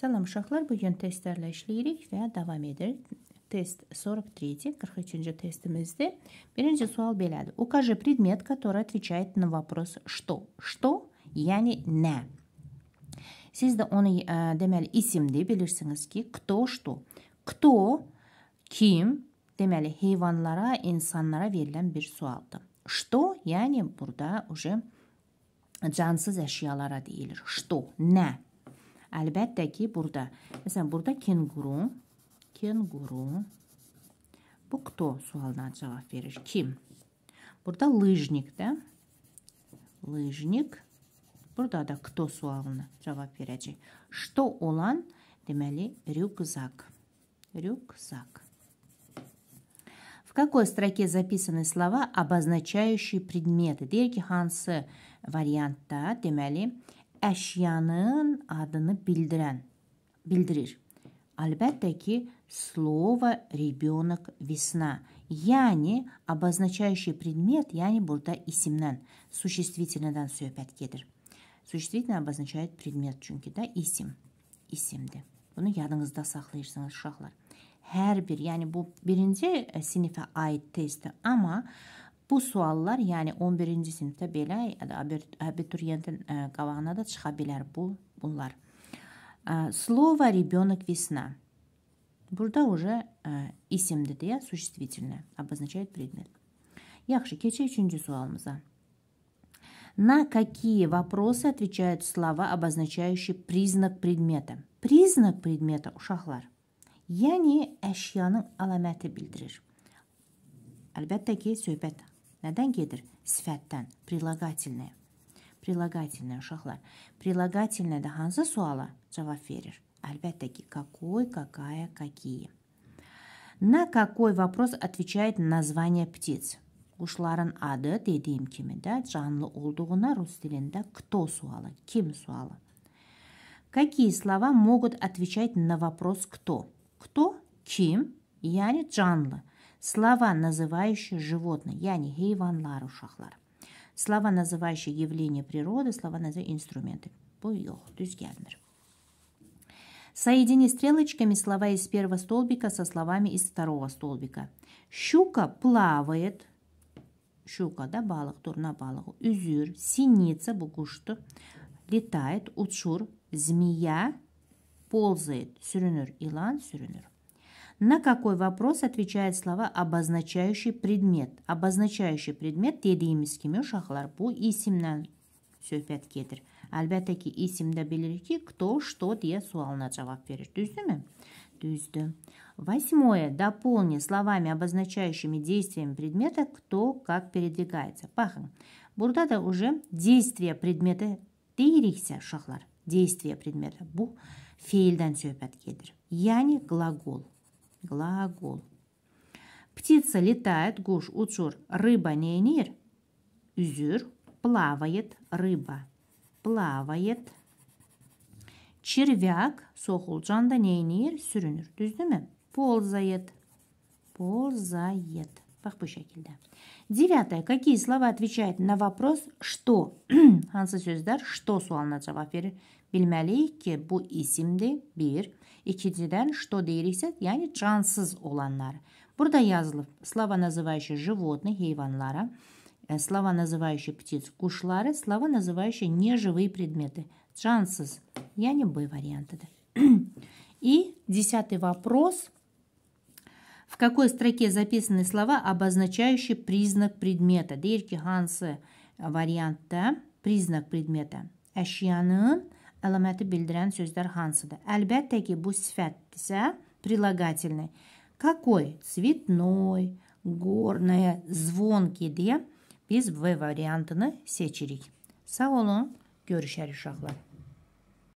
Salam uşaqlar, bu gün testlərlə işləyirik və davam edirik. Test 43, 43-cü testimizdir. Birinci sual belədir. Укажи предмет, который отвечает на вопрос что. Что, yəni nə. Siz də onu ə, deməli isimdir, bilirsiniz ki, кто, что. Кто, kim, deməli heyvanlara, insanlara verilən bir sualdır. Что, yəni burada уже cansız əşyalara deyilir. Что, nə. Əlbəttə ki, burada, məsələn, burada kenguru, kenguru, bu kto sualına cavab verir, kim? Burada lıjnik, də? Lıjnik, burada da kto sualına cavab verəcək. Что olan, deməli, рюкзак, рюкзак. В какой строке записаны слова, обозначающие предметы? Deyir ki, hansı variantda, deməli, rüzgər əşyanın adını bildirən bildirir. Əlbəttə ki, слово ребенок весна. Yəni обозначающий предмет, yəni burada isimdən, существительныдан söhbət gedir. Существительное обозначает предмет, çünki də isim, isimdir. Bunu yadınızda saxlayırsınız uşaqlar. Hər bir, yəni bu birinci e, sinifə aid testdir, amma Bu suallar, yəni 11-ci sinifdə belə abituriyentin e, qabağına da çıxa bilər bu bunlar. E, Слово ребенок весна. Burada уже isimdir e, deyə существительное обозначает предмет. Yaxşı, keçək 3-cü sualımıza. На какие вопросы отвечают слова, обозначающие признак предмета? Признак предмета uşaqlar. Yəni əşyanın əlaməti bildirir. Əlbəttə ki, söhbət Надан кедір сифаттан прилагательное. Прилагательное ушақлар. Прилагательное да ханзы суала жавап берер. Әлбәтте какой, какая, какие. На какой вопрос отвечает название птиц? Ушларын ады dediğim kimi да жанлы olduğuna рус тілінде кто суала, ким суала. Какие слова могут отвечать на вопрос кто? Кто, ким, яғни жанлы. Слова, называющие животное, яни гейван лару шахлар. Слова, называющие явление природы, слова, называющие инструменты. Буйох, дюзгянмер. Соедини стрелочками слова из первого столбика со словами из второго столбика. Щука плавает. Щука, да, балах, турна балаху. Узюр. синица, бугушту. Летает, учур, змея ползает, sürünür, илан sürünür на какой вопрос отвечает слова, обозначающие предмет. Обозначающий предmet dediğimiz kimi uşaqlar bu isimdən söhbət gedir. Əlbəttə ki, isimdə bilirik ki, кто, что deyə sualına cavab verir. Düzdürmü? Düzdür. Восьмое. Дополни словами, обозначающими действием предмета, кто как передвигается. Пахан. burada da уже действие предмета deyiriksə uşaqlar, действие предмета. Bu, feildən söhbət gedir. Yəni, глагол. Глагол. Птица летает, гуш, учур. Рыба не нир. Üzür. Плавает рыба. Плавает. Червяк soğulcanda neyinir? Sürünür. Düz değil mi? Ползает. Ползает. Bak bu Девятое. Какие слова отвечают на вопрос «что»? Hansı sözler «что» sualına cevap verir? Bilməliyik ki, bu isimdir. İkinciden что değilse yani cansız olanlar. Burada yazılıb slava называющие животных heyvanlara, slava э, называющие птиц, кушлары. slava называющие неживые предметы. Cansız yani B варианtıdır. И десятый вопрос. В какой строке записаны слова, обозначающие признак предмета? Дейрки Хансы э, варианта признак предмета. Әшияның əlaməti bildirən sözlər hansıdır? Əlbəttə ki, bu sifətdirsə, прилагательный. Какой? Цветной, горная, звонкий deyə biz V variantını seçirik. Sağ olun, görüşər uşaqlar.